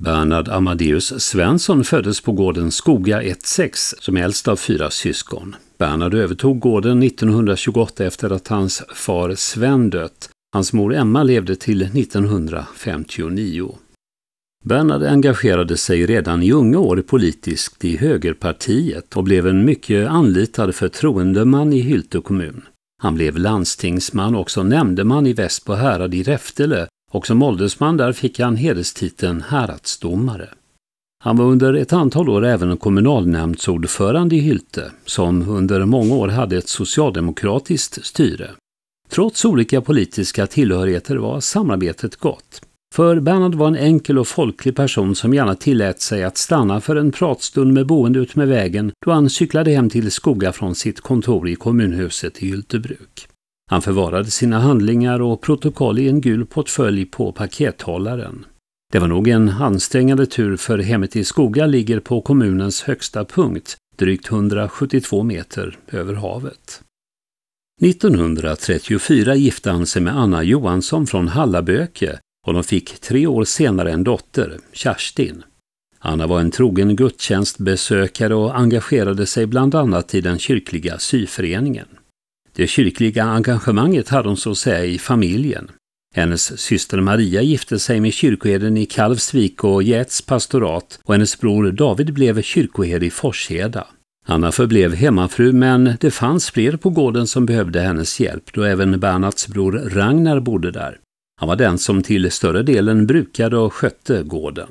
Bernhard Amadeus Svensson föddes på gården Skoga 1-6, som äldst av fyra syskon. Bernhard övertog gården 1928 efter att hans far Sven dött. Hans mor Emma levde till 1959. Bernhard engagerade sig redan i unga år politiskt i Högerpartiet och blev en mycket anlitad förtroendeman i Hylte kommun. Han blev landstingsman och också nämndeman i Västbo härad i Räftele och som åldersman där fick han hederstiteln häradsdomare. Han var under ett antal år även kommunalnämndsordförande i Hylte, som under många år hade ett socialdemokratiskt styre. Trots olika politiska tillhörigheter var samarbetet gott. För Bernhard var en enkel och folklig person som gärna tillät sig att stanna för en pratstund med boende utmed vägen då han cyklade hem till Skoga från sitt kontor i kommunhuset i Hyltebruk. Han förvarade sina handlingar och protokoll i en gul portfölj på pakethållaren. Det var nog en ansträngande tur för hemmet i Skoga ligger på kommunens högsta punkt, drygt 172 meter över havet. 1934 gifte han sig med Anna Johansson från Hallaböke och de fick tre år senare en dotter, Kerstin. Anna var en trogen gudstjänstbesökare och engagerade sig bland annat i den kyrkliga syföreningen. Det kyrkliga engagemanget hade hon så att säga i familjen. Hennes syster Maria gifte sig med kyrkoherden i Kalvsvik och Gäts pastorat och hennes bror David blev kyrkoherde i Forsheda. Anna förblev hemmafru men det fanns fler på gården som behövde hennes hjälp då även Bernhards bror Ragnar bodde där. Han var den som till större delen brukade och skötte gården.